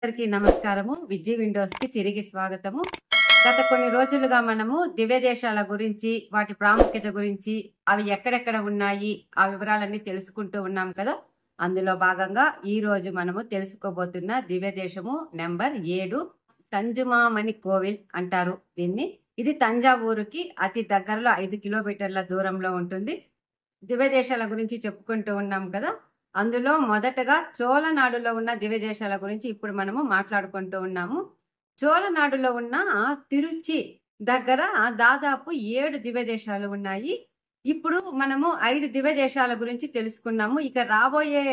అందరికీ నమస్కారము విండోస్ విండోస్కి తిరిగి స్వాగతము గత కొన్ని రోజులుగా మనము దివ్యదేశాల గురించి వాటి ప్రాముఖ్యత గురించి అవి ఎక్కడెక్కడ ఉన్నాయి ఆ వివరాలన్నీ తెలుసుకుంటూ ఉన్నాం కదా అందులో భాగంగా ఈ రోజు మనము తెలుసుకోబోతున్న దివ్యదేశము నెంబర్ ఏడు తంజుమామణి కోవిల్ అంటారు దీన్ని ఇది తంజావూరుకి అతి దగ్గరలో ఐదు కిలోమీటర్ల దూరంలో ఉంటుంది దివ్యదేశాల గురించి చెప్పుకుంటూ ఉన్నాం కదా అందులో మొదటగా చోళనాడులో ఉన్న దివ్యదేశాల గురించి ఇప్పుడు మనము మాట్లాడుకుంటూ ఉన్నాము చోళనాడులో ఉన్న తిరుచి దగ్గర దాదాపు ఏడు దివ్యదేశాలు ఉన్నాయి ఇప్పుడు మనము ఐదు దివ్యదేశాల గురించి తెలుసుకున్నాము ఇక రాబోయే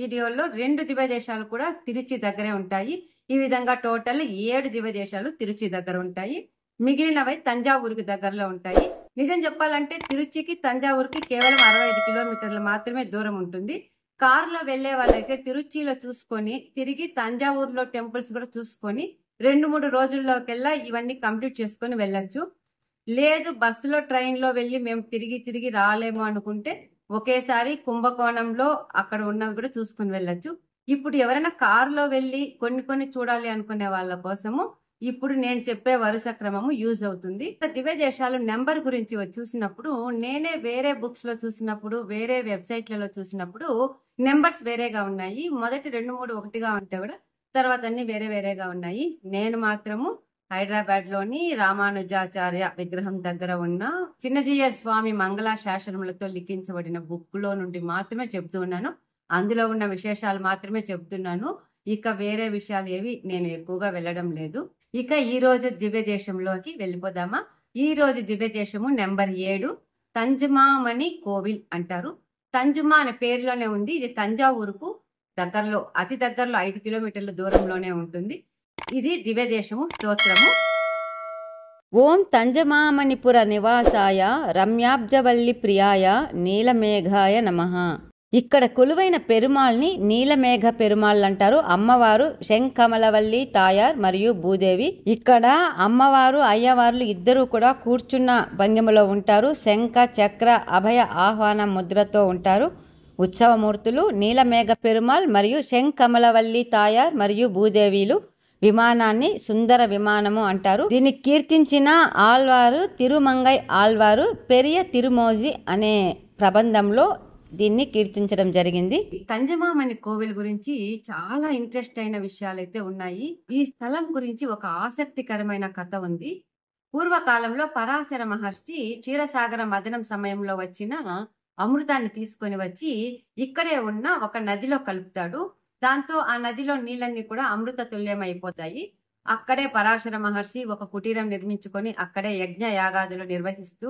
వీడియోలో రెండు దివ్యదేశాలు కూడా తిరుచి దగ్గరే ఉంటాయి ఈ విధంగా టోటల్ ఏడు దివ్యదేశాలు తిరుచి దగ్గర ఉంటాయి మిగిలినవి తంజావూరుకి దగ్గరలో ఉంటాయి నిజం చెప్పాలంటే తిరుచికి తంజావూరుకి కేవలం అరవై ఐదు కిలోమీటర్లు మాత్రమే దూరం ఉంటుంది కారులో వెళ్లే వాళ్ళైతే తిరుచిలో చూసుకొని తిరిగి తంజావూరులో టెంపుల్స్ కూడా చూసుకొని రెండు మూడు రోజుల్లోకెల్లా ఇవన్నీ కంప్లీట్ చేసుకొని వెళ్ళొచ్చు లేదు బస్సులో ట్రైన్లో వెళ్ళి మేము తిరిగి తిరిగి రాలేము అనుకుంటే ఒకేసారి కుంభకోణంలో అక్కడ ఉన్నవి కూడా చూసుకుని వెళ్ళొచ్చు ఇప్పుడు ఎవరైనా కారులో వెళ్ళి కొన్ని కొన్ని చూడాలి అనుకునే వాళ్ళ కోసము ఇప్పుడు నేను చెప్పే వరుస క్రమము యూజ్ అవుతుంది దివ్య దేశాలు నెంబర్ గురించి చూసినప్పుడు నేనే వేరే బుక్స్ లో చూసినప్పుడు వేరే వెబ్సైట్లలో చూసినప్పుడు నెంబర్స్ వేరేగా ఉన్నాయి మొదటి రెండు మూడు ఒకటిగా ఉంటే కూడా తర్వాత అన్ని వేరే వేరేగా ఉన్నాయి నేను మాత్రము హైదరాబాద్ లోని రామానుజాచార్య విగ్రహం దగ్గర ఉన్న చిన్నజీయ స్వామి మంగళ శాసనములతో లిఖించబడిన బుక్ లో నుండి మాత్రమే చెబుతున్నాను అందులో ఉన్న విశేషాలు మాత్రమే చెబుతున్నాను ఇక వేరే విషయాలు ఏవి నేను ఎక్కువగా వెళ్ళడం లేదు ఇక ఈ రోజు దివ్య దేశంలోకి వెళ్ళిపోదామా ఈ రోజు దివ్య దేశము నెంబర్ ఏడు తంజమామణి కోవిల్ అంటారు తంజుమా అనే పేరులోనే ఉంది ఇది తంజావూరుకు దగ్గరలో అతి దగ్గరలో ఐదు కిలోమీటర్ల దూరంలోనే ఉంటుంది ఇది దివ్యదేశము స్తోత్రము ఓం తంజమామణిపుర నివాసాయ రమ్యాబ్జవల్లి ప్రియాయ నీలమేఘాయ నమ ఇక్కడ కొలువైన పెరుమాళ్ని నీలమేఘ పెరుమాళ్ళు అంటారు అమ్మవారు శంఖమలవల్లి తాయార్ మరియు భూదేవి ఇక్కడ అమ్మవారు అయ్యవార్లు ఇద్దరూ కూడా కూర్చున్న భంగిమలో ఉంటారు శంఖ చక్ర అభయ ఆహ్వాన ముద్రతో ఉంటారు ఉత్సవమూర్తులు నీలమేఘ పెరుమాళ్ మరియు శంఖమలవల్లి తాయార్ మరియు భూదేవిలు విమానాన్ని సుందర విమానము అంటారు దీన్ని కీర్తించిన ఆల్వారు తిరుమంగై ఆల్వారు పెరియ తిరుమోజి అనే ప్రబంధంలో దీన్ని కీర్తించడం జరిగింది కంజమామణి కోవిల్ గురించి చాలా ఇంట్రెస్ట్ అయిన విషయాలు అయితే ఉన్నాయి ఈ స్థలం గురించి ఒక ఆసక్తికరమైన కథ ఉంది పూర్వకాలంలో పరాశర మహర్షి క్షీరసాగర మదనం సమయంలో వచ్చిన అమృతాన్ని తీసుకొని వచ్చి ఇక్కడే ఉన్న ఒక నదిలో కలుపుతాడు దాంతో ఆ నదిలో నీళ్ళన్నీ కూడా అమృత తుల్యమైపోతాయి అక్కడే పరాశర మహర్షి ఒక కుటీరం నిర్మించుకొని అక్కడే యజ్ఞ యాగాదులు నిర్వహిస్తూ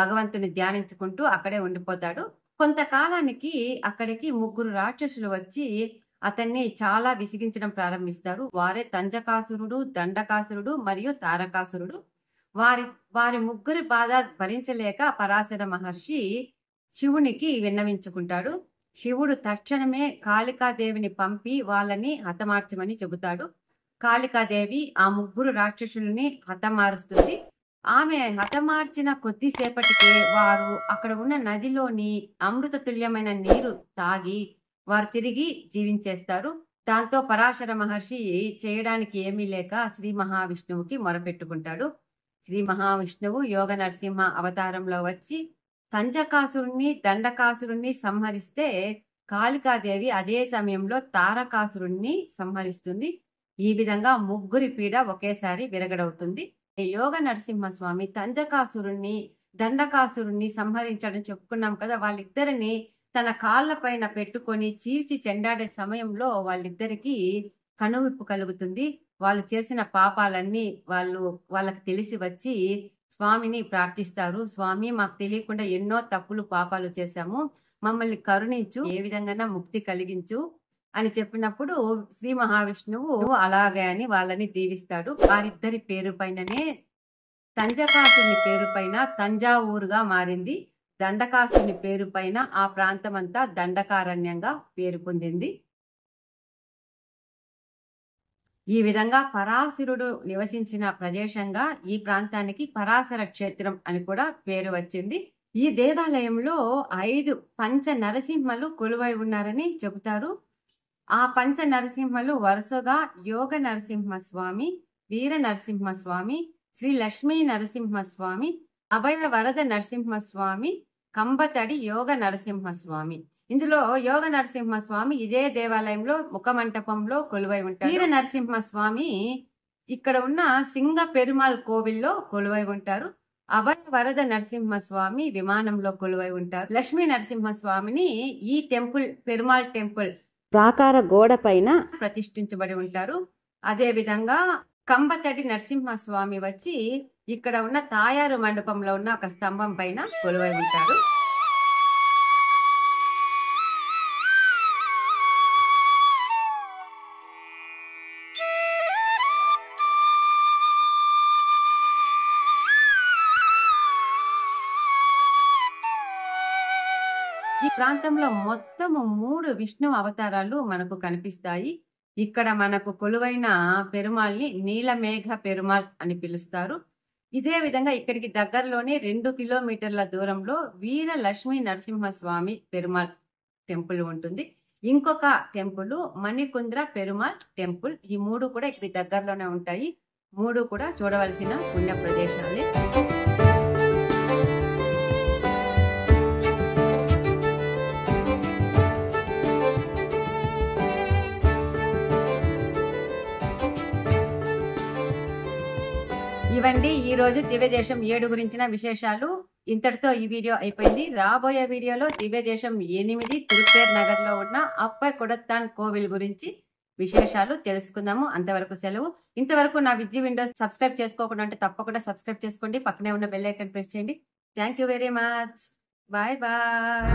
భగవంతుని ధ్యానించుకుంటూ అక్కడే ఉండిపోతాడు కొంతకాలానికి అక్కడికి ముగ్గురు రాక్షసులు వచ్చి అతన్ని చాలా విసిగించడం ప్రారంభిస్తారు వారే తంజకాసురుడు దండకాసురుడు మరియు తారకాసురుడు వారి వారి ముగ్గురి బాధ భరించలేక పరాశర మహర్షి శివునికి విన్నవించుకుంటాడు శివుడు తక్షణమే కాళికాదేవిని పంపి వాళ్ళని హతమార్చమని చెబుతాడు కాళికాదేవి ఆ ముగ్గురు రాక్షసుల్ని హతమారుస్తుంది ఆమె హతమార్చిన కొద్దిసేపటికి వారు అక్కడ ఉన్న నదిలోని అమృత తుల్యమైన నీరు తాగి వారు తిరిగి జీవించేస్తారు దాంతో పరాశర మహర్షి చేయడానికి ఏమీ లేక శ్రీ మహావిష్ణువుకి మొరపెట్టుకుంటాడు శ్రీ మహావిష్ణువు యోగ నరసింహ అవతారంలో వచ్చి కంజకాసురుణ్ణి దండకాసురుణ్ణి సంహరిస్తే కాళికాదేవి అదే సమయంలో తారకాసురుణ్ణి సంహరిస్తుంది ఈ విధంగా ముగ్గురి పీడ ఒకేసారి విరగడవుతుంది యోగ నరసింహస్వామి తంజకాసురుణ్ణి దండకాసురుణ్ణి సంహరించడం చెప్పుకున్నాం కదా వాళ్ళిద్దరిని తన కాళ్ళ పైన పెట్టుకొని చీల్చి చెండాడే సమయంలో వాళ్ళిద్దరికి కనువిప్పు కలుగుతుంది వాళ్ళు చేసిన పాపాలన్నీ వాళ్ళు వాళ్ళకి తెలిసి వచ్చి స్వామిని ప్రార్థిస్తారు స్వామి మాకు తెలియకుండా ఎన్నో తప్పులు పాపాలు చేశాము మమ్మల్ని కరుణించు ఏ విధంగా ముక్తి కలిగించు అని చెప్పినప్పుడు శ్రీ మహావిష్ణువు అలాగే అని వాళ్ళని దీవిస్తాడు వారిద్దరి పేరు పైననే తంజకాసుని పేరు పైన తంజావూరుగా మారింది దండకాసుని పేరు పైన ఆ ప్రాంతమంతా దండకారణ్యంగా పేరు పొందింది ఈ విధంగా పరాశురుడు నివసించిన ప్రదేశంగా ఈ ప్రాంతానికి పరాశర క్షేత్రం అని కూడా పేరు వచ్చింది ఈ దేవాలయంలో ఐదు పంచ నరసింహలు కొలువై ఉన్నారని చెబుతారు ఆ పంచ నరసింహలు వరుసగా యోగ నరసింహస్వామి వీర నరసింహస్వామి శ్రీ లక్ష్మీ నరసింహస్వామి అభయ వరద నరసింహస్వామి కంబతడి యోగ నరసింహస్వామి ఇందులో యోగ నరసింహస్వామి ఇదే దేవాలయంలో ముఖ మంటపంలో కొలువై ఉంటారు వీర నరసింహస్వామి ఇక్కడ ఉన్న సింగ పెరుమాల్ కోవిల్లో కొలువై ఉంటారు అభయ వరద నరసింహస్వామి విమానంలో కొలువై ఉంటారు లక్ష్మీ నరసింహస్వామిని ఈ టెంపుల్ పెరుమాల్ టెంపుల్ ప్రాకార గోడ పైన ప్రతిష్ఠించబడి ఉంటారు అదే విధంగా కంబతడి నరసింహస్వామి వచ్చి ఇక్కడ ఉన్న తాయారు మండపంలో ఉన్న ఒక స్తంభం పైన కొలువై ఉంటారు ప్రాంతంలో మొత్తము మూడు విష్ణు అవతారాలు మనకు కనిపిస్తాయి ఇక్కడ మనకు కొలువైన పెరుమాల్ని నీలమేఘ పెరుమాల్ అని పిలుస్తారు ఇదే విధంగా ఇక్కడికి దగ్గరలోనే రెండు కిలోమీటర్ల దూరంలో వీర లక్ష్మీ నరసింహస్వామి పెరుమాల్ టెంపుల్ ఉంటుంది ఇంకొక టెంపుల్ మణికుంద్ర పెరుమాల్ టెంపుల్ ఈ మూడు కూడా ఇక్కడ దగ్గరలోనే ఉంటాయి మూడు కూడా చూడవలసిన పుణ్య ప్రదేశాలే ఇవండి ఈ రోజు దివ్యదేశం ఏడు గురించిన విశేషాలు ఇంతటితో ఈ వీడియో అయిపోయింది రాబోయే వీడియోలో దివ్యదేశం ఎనిమిది తిరుపేర్ నగర్ లో ఉన్న అప్పై కొడత్తాన్ కోవిల్ గురించి విశేషాలు తెలుసుకుందాము అంతవరకు సెలవు ఇంతవరకు నా విద్య విండోస్ సబ్స్క్రైబ్ చేసుకోకుండా అంటే తప్పకుండా సబ్స్క్రైబ్ చేసుకోండి పక్కనే ఉన్న బెల్ ఐకన్ ప్రెస్ చేయండి thank you very much bye bye